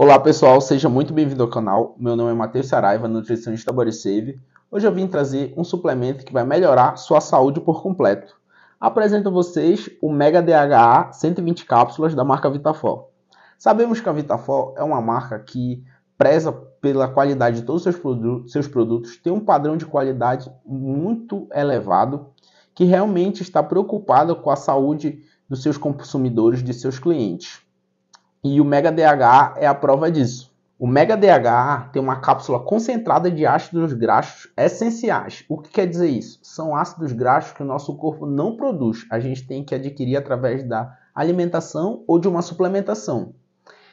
Olá pessoal, seja muito bem-vindo ao canal. Meu nome é Matheus Saraiva, nutricionista Body Save. Hoje eu vim trazer um suplemento que vai melhorar sua saúde por completo. Apresento a vocês o Mega DHA 120 cápsulas da marca Vitafol. Sabemos que a Vitafol é uma marca que preza pela qualidade de todos os seus, seus produtos, tem um padrão de qualidade muito elevado, que realmente está preocupada com a saúde dos seus consumidores, de seus clientes e o Mega DHA é a prova disso. O Mega DHA tem uma cápsula concentrada de ácidos graxos essenciais. O que quer dizer isso? São ácidos graxos que o nosso corpo não produz. A gente tem que adquirir através da alimentação ou de uma suplementação.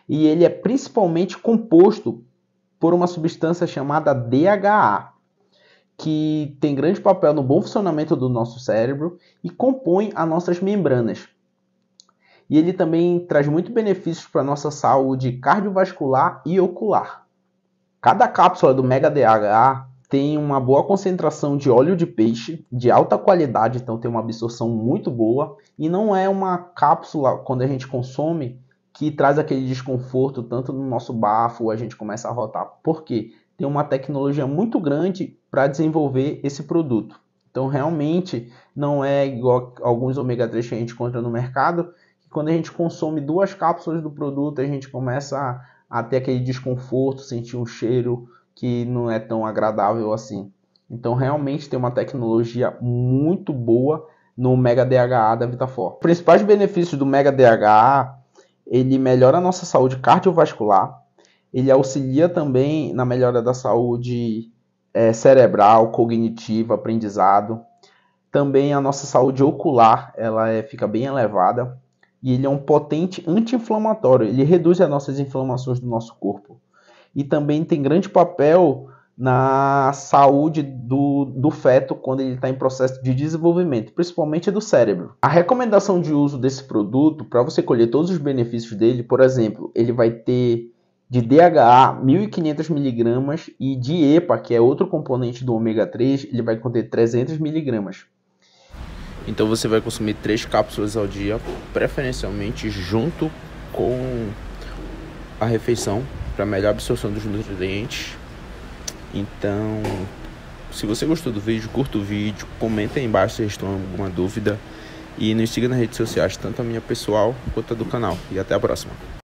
E ele é principalmente composto por uma substância chamada DHA, que tem grande papel no bom funcionamento do nosso cérebro e compõe as nossas membranas e ele também traz muito benefícios para a nossa saúde cardiovascular e ocular. Cada cápsula do Mega DHA tem uma boa concentração de óleo de peixe de alta qualidade, então tem uma absorção muito boa e não é uma cápsula quando a gente consome que traz aquele desconforto tanto no nosso bafo, a gente começa a rotar. porque Tem uma tecnologia muito grande para desenvolver esse produto. Então realmente não é igual alguns ômega 3 que a gente encontra no mercado, quando a gente consome duas cápsulas do produto, a gente começa a, a ter aquele desconforto, sentir um cheiro que não é tão agradável assim. Então, realmente tem uma tecnologia muito boa no Mega DHA da Vitafor. Os principais benefícios do Mega DHA, ele melhora a nossa saúde cardiovascular, ele auxilia também na melhora da saúde é, cerebral, cognitiva, aprendizado. Também a nossa saúde ocular, ela é, fica bem elevada. E ele é um potente anti-inflamatório, ele reduz as nossas inflamações do nosso corpo. E também tem grande papel na saúde do, do feto quando ele está em processo de desenvolvimento, principalmente do cérebro. A recomendação de uso desse produto, para você colher todos os benefícios dele, por exemplo, ele vai ter de DHA 1500mg e de EPA, que é outro componente do ômega 3, ele vai conter 300mg. Então você vai consumir três cápsulas ao dia, preferencialmente junto com a refeição, para melhor absorção dos nutrientes. Então, se você gostou do vídeo, curta o vídeo, comenta aí embaixo se vocês estão alguma dúvida e nos siga nas redes sociais, tanto a minha pessoal quanto a do canal. E até a próxima.